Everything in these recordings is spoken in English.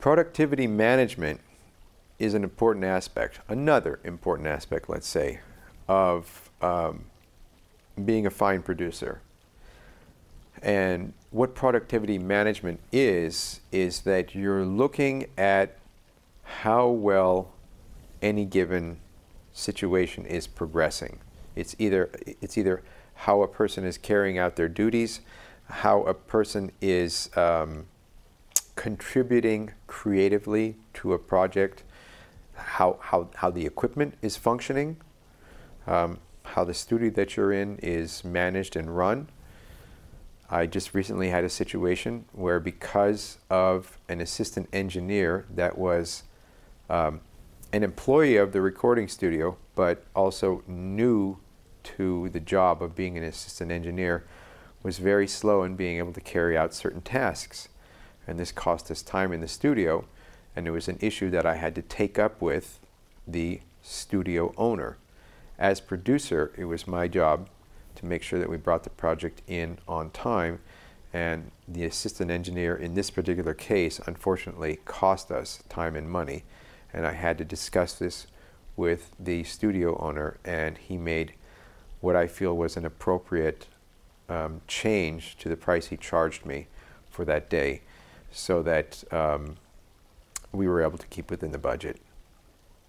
Productivity management is an important aspect, another important aspect, let's say, of um, being a fine producer. And what productivity management is, is that you're looking at how well any given situation is progressing. It's either, it's either how a person is carrying out their duties, how a person is um, contributing creatively to a project, how, how, how the equipment is functioning, um, how the studio that you're in is managed and run. I just recently had a situation where, because of an assistant engineer that was um, an employee of the recording studio, but also new to the job of being an assistant engineer, was very slow in being able to carry out certain tasks and this cost us time in the studio, and it was an issue that I had to take up with the studio owner. As producer, it was my job to make sure that we brought the project in on time, and the assistant engineer in this particular case, unfortunately, cost us time and money, and I had to discuss this with the studio owner, and he made what I feel was an appropriate um, change to the price he charged me for that day so that um, we were able to keep within the budget.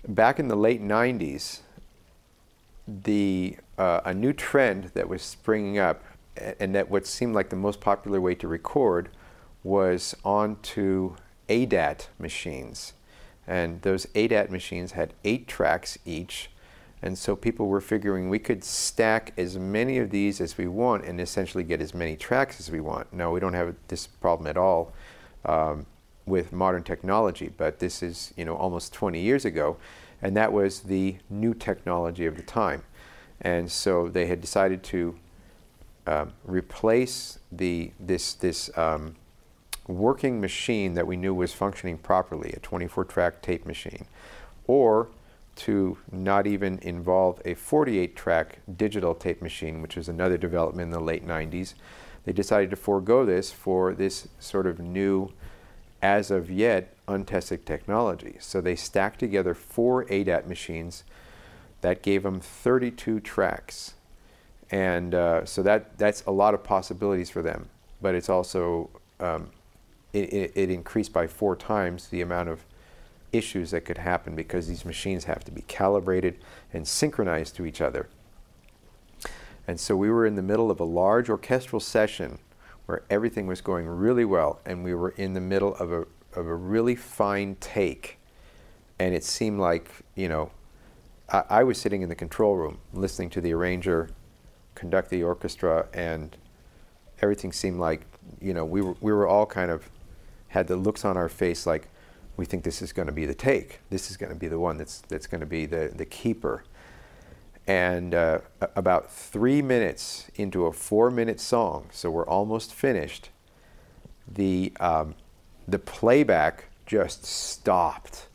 Back in the late 90s, the, uh, a new trend that was springing up, and that what seemed like the most popular way to record was onto ADAT machines. And those ADAT machines had eight tracks each. And so people were figuring we could stack as many of these as we want and essentially get as many tracks as we want. Now, we don't have this problem at all um, with modern technology, but this is you know almost 20 years ago, and that was the new technology of the time. And so they had decided to um, replace the this this um, working machine that we knew was functioning properly, a 24-track tape machine, or to not even involve a 48-track digital tape machine, which was another development in the late 90s. They decided to forego this for this sort of new as of yet untested technology. So they stacked together four ADAT machines that gave them 32 tracks. And uh, so that, that's a lot of possibilities for them, but it's also, um, it, it, it increased by four times the amount of issues that could happen because these machines have to be calibrated and synchronized to each other. And so we were in the middle of a large orchestral session where everything was going really well and we were in the middle of a, of a really fine take. And it seemed like, you know, I, I was sitting in the control room listening to the arranger conduct the orchestra and everything seemed like, you know, we were, we were all kind of had the looks on our face like, we think this is going to be the take. This is going to be the one that's, that's going to be the, the keeper. And uh, about three minutes into a four minute song, so we're almost finished, the, um, the playback just stopped.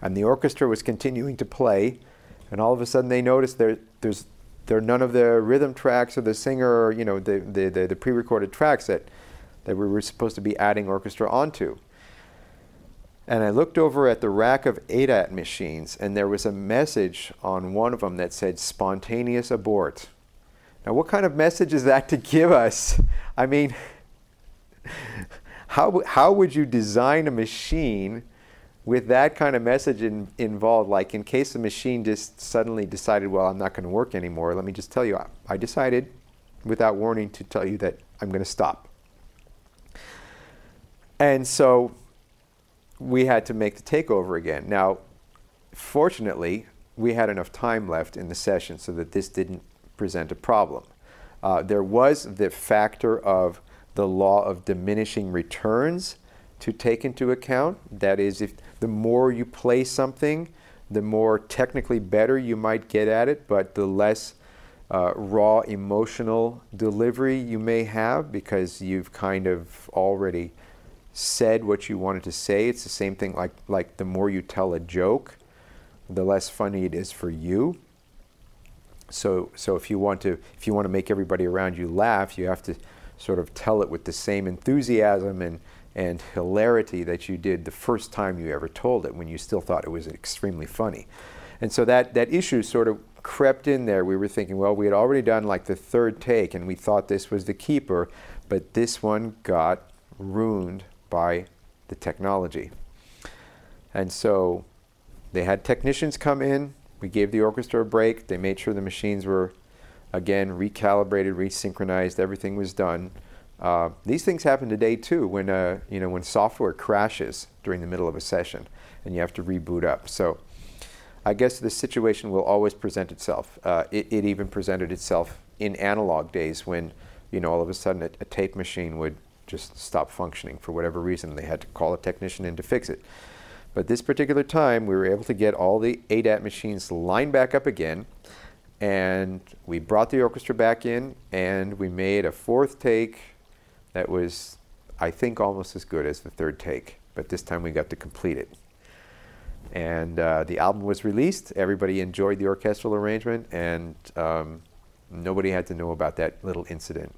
And the orchestra was continuing to play, and all of a sudden they noticed there, there's, there are none of the rhythm tracks or the singer, or, you know, the, the, the, the pre recorded tracks that, that we were supposed to be adding orchestra onto. And I looked over at the rack of ADAT machines, and there was a message on one of them that said spontaneous abort. Now, what kind of message is that to give us? I mean, how, how would you design a machine with that kind of message in, involved? Like, in case the machine just suddenly decided, well, I'm not going to work anymore, let me just tell you, I, I decided without warning to tell you that I'm going to stop. And so we had to make the takeover again. Now, fortunately, we had enough time left in the session so that this didn't present a problem. Uh, there was the factor of the law of diminishing returns to take into account. That is, if the more you play something, the more technically better you might get at it, but the less uh, raw emotional delivery you may have because you've kind of already said what you wanted to say. It's the same thing like like the more you tell a joke, the less funny it is for you. So so if you want to if you want to make everybody around you laugh, you have to sort of tell it with the same enthusiasm and and hilarity that you did the first time you ever told it when you still thought it was extremely funny. And so that that issue sort of crept in there. We were thinking, well, we had already done like the third take and we thought this was the keeper, but this one got ruined by the technology. And so they had technicians come in. We gave the orchestra a break. They made sure the machines were, again, recalibrated, resynchronized. Everything was done. Uh, these things happen today too when, uh, you know, when software crashes during the middle of a session and you have to reboot up. So I guess this situation will always present itself. Uh, it, it, even presented itself in analog days when, you know, all of a sudden a, a tape machine would just stopped functioning for whatever reason. They had to call a technician in to fix it. But this particular time, we were able to get all the ADAT machines lined back up again. And we brought the orchestra back in and we made a fourth take that was, I think, almost as good as the third take. But this time we got to complete it. And uh, the album was released. Everybody enjoyed the orchestral arrangement, and um, nobody had to know about that little incident.